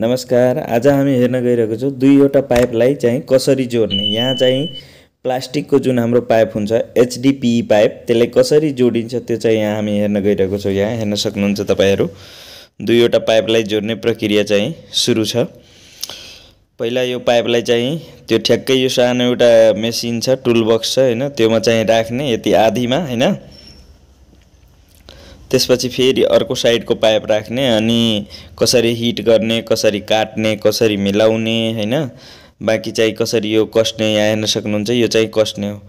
नमस्कार आज हामी हेर्न गइरहेको छौँ दुईवटा पाइपलाई चाहिँ कसरी जोड्ने यहाँ चाहिँ प्लास्टिकको जुन हाम्रो पाइप हुन्छ एचडिपिई पाइप त्यसलाई कसरी जोडिन्छ त्यो चाहिँ यहाँ हामी हेर्न गइरहेको छौँ यहाँ हेर्न सक्नुहुन्छ तपाईँहरू दुईवटा पाइपलाई जोड्ने प्रक्रिया चाहिँ सुरु छ पहिला यो पाइपलाई चाहिँ त्यो ठ्याक्कै यो सानो एउटा मेसिन छ टुल बक्स छ होइन त्योमा चाहिँ राख्ने यति आधीमा होइन त्यसपछि फेरि अर्को साइडको पाइप राख्ने अनि कसरी हिट गर्ने कसरी काट्ने कसरी मिलाउने होइन बाँकी चाहिँ कसरी यो कस्ने यहाँ हेर्न सक्नुहुन्छ यो चाहिँ कस्ने हो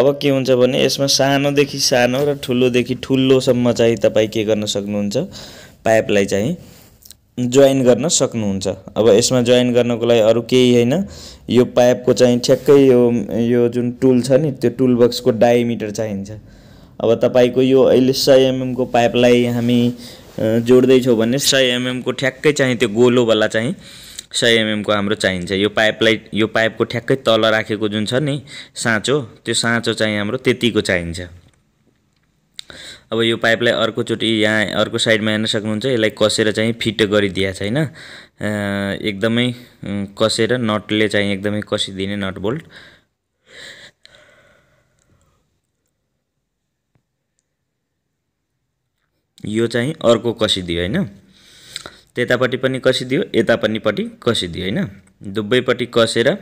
अब के हुन्छ भने यसमा सानोदेखि सानो र ठुलोदेखि ठुलोसम्म चाहिँ तपाईँ के गर्न सक्नुहुन्छ पाइपलाई चाहिँ जोइन गर्न सक्नुहुन्छ अब यसमा जोइन गर्नको लागि अरू केही होइन यो पाइपको चाहिँ ठ्याक्कै यो यो जुन टुल छ नि त्यो टुल बक्सको डायमिटर चाहिन्छ अब तपाईँको यो अहिले सय एमएमको पाइपलाई हामी जोड्दैछौँ भने सय एमएमको ठ्याक्कै चाहिँ त्यो गोलोवाला चाहिँ सय एमएमको हाम्रो चाहिन्छ यो पाइपलाई यो पाइपको ठ्याक्कै तल राखेको जुन छ नि साँचो त्यो साँचो चाहिँ हाम्रो त्यतिको चाहिन्छ अब यो पाइपलाई अर्कोचोटि यहाँ अर्को साइडमा हेर्न सक्नुहुन्छ यसलाई कसेर चाहिँ फिट गरिदिया होइन एकदमै कसेर नटले चाहिँ एकदमै कसिदिने नट बोल्ट यो चाहिँ अर्को कसिदियो होइन त्यतापट्टि पनि कसिदियो यतापट्टिपट्टि कसिदियो होइन दुबैपट्टि कसेर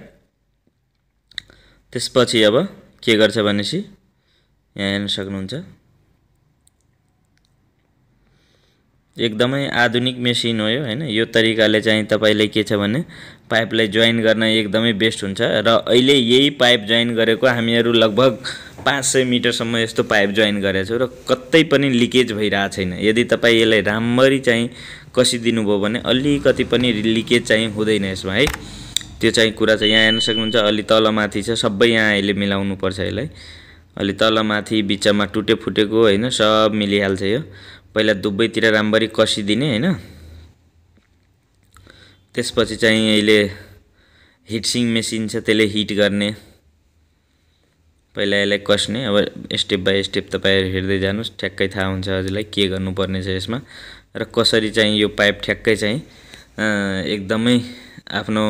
त्यसपछि अब के गर्छ भनेपछि यहाँ हेर्न सक्नुहुन्छ एकदमै आधुनिक मेसिन हो यो होइन यो तरिकाले चाहिँ तपाईँले के छ भने पाइपलाई जोइन गर्न एकदमै बेस्ट हुन्छ र अहिले यही पाइप जोइन गरेको हामीहरू लगभग पाँच सय मिटरसम्म यस्तो पाइप जोइन गरेको छौँ र कतै पनि लिकेज भइरहेको छैन यदि तपाईँ यसलाई राम्ररी चाहिँ कसिदिनुभयो भने अलिकति पनि लिकेज चाहिँ हुँदैन यसमा है त्यो चाहिँ कुरा चाहिँ यहाँ हेर्न सक्नुहुन्छ अलि तलमाथि छ सबै यहाँ अहिले पर्छ यसलाई अलि तलमाथि बिचमा टुटे फुटेको होइन सब मिलिहाल्छ यो पहिला दुबईतिर राम्ररी कसिदिने होइन त्यसपछि चाहिँ अहिले हिटसिङ मेसिन छ त्यसले हिट गर्ने पहिला यसलाई कस्ने अब स्टेप बाई स्टेप तपाईँहरू हेर्दै जानुहोस् ठ्याक्कै थाहा हुन्छ हजुरलाई के गर्नुपर्ने छ यसमा र कसरी चाहिँ यो पाइप ठ्याक्कै चाहिँ एकदमै आफ्नो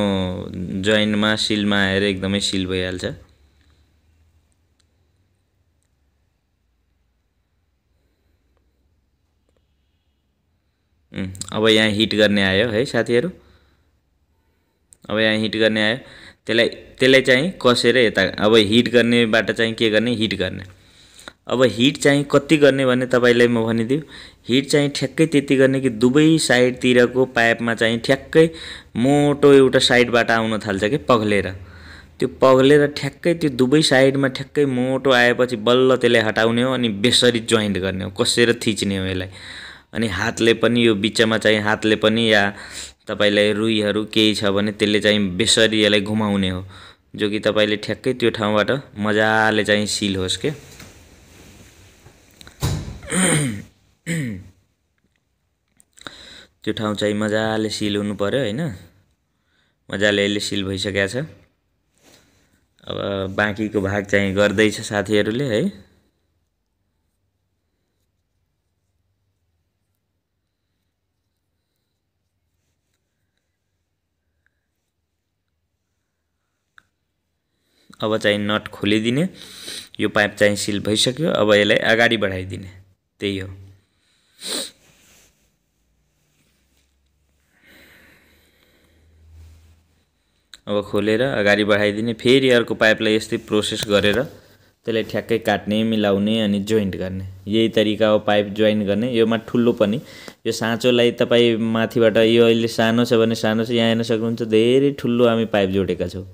जोइन्टमा सिलमा आएर एकदमै सिल भइहाल्छ अब यहाँ हिट गर्ने आयो है साथीहरू अब यहाँ हिट गर्ने आयो त्यसलाई त्यसलाई चाहिँ कसेर यता अब हिट गर्नेबाट चाहिँ के गर्ने हिट गर्ने अब हिट चाहिँ कति गर्ने भने तपाईँलाई म भनिदिउँ हिट चाहिँ ठ्याक्कै त्यति गर्ने कि दुवै साइडतिरको पाइपमा चाहिँ ठ्याक्कै मोटो एउटा साइडबाट आउन थाल्छ कि पग्लेर त्यो पग्लेर ठ्याक्कै त्यो दुवै साइडमा ठ्याक्कै मोटो आएपछि बल्ल त्यसलाई हटाउने हो अनि बेसरी जोइन्ट गर्ने हो कसेर थिच्ने हो यसलाई अनि हातले पनि यो बिचमा चाहिँ हातले पनि या तपाईँलाई रुईहरू केही छ भने त्यसले चाहिँ बेसरी यसलाई घुमाउने हो जो कि तपाईँले ठ्याक्कै त्यो ठाउँबाट मजाले चाहिँ सिल होस् के त्यो ठाउँ चाहिँ मजाले सिल हुनु पऱ्यो होइन मजाले यसले सिल भइसकेको छ अब बाँकीको भाग चाहिँ गर्दैछ साथीहरूले है अब चाहिँ नट खोलिदिने यो पाइप चाहिँ सिल भइसक्यो अब यसलाई अगाडि बढाइदिने त्यही हो अब खोलेर अगाडि बढाइदिने फेरि अर्को पाइपलाई यस्तै प्रोसेस गरेर त्यसलाई ठ्याक्कै काट्ने मिलाउने अनि जोइन्ट गर्ने यही तरिका हो पाइप जोइन्ट गर्ने योमा ठुलो पनि यो साँचोलाई तपाईँ माथिबाट यो अहिले सानो छ भने सानो छ यहाँ हेर्न सक्नुहुन्छ धेरै ठुलो हामी पाइप जोडेका छौँ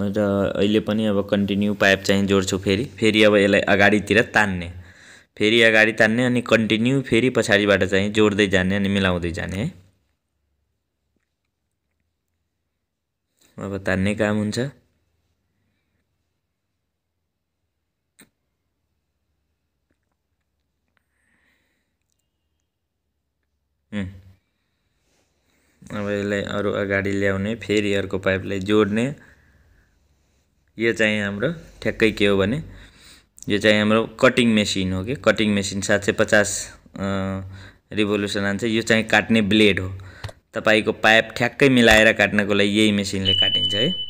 र अहिले पनि अब कन्टिन्यू पाइप चाहिँ जोड्छु फेरि फेरि अब यसलाई अगाडितिर तान्ने फेरि अगाडि तान्ने अनि कन्टिन्यू फेरि पछाडिबाट चाहिँ जोड्दै जाने अनि मिलाउँदै जाने है अब तान्ने काम हुन्छ अब यसलाई अरू अगाडि ल्याउने फेरि अर्को पाइपलाई जोड्ने यो चाहिँ हाम्रो ठ्याक्कै के हो भने यो चाहिँ हाम्रो कटिङ मेसिन हो कि कटिङ मेसिन सात सय पचास रिभोल्युसन आन्छ यो चाहिँ काट्ने ब्लेड हो तपाईँको पाइप ठ्याक्कै मिलाएर काट्नको लागि यही मेसिनले काटिन्छ है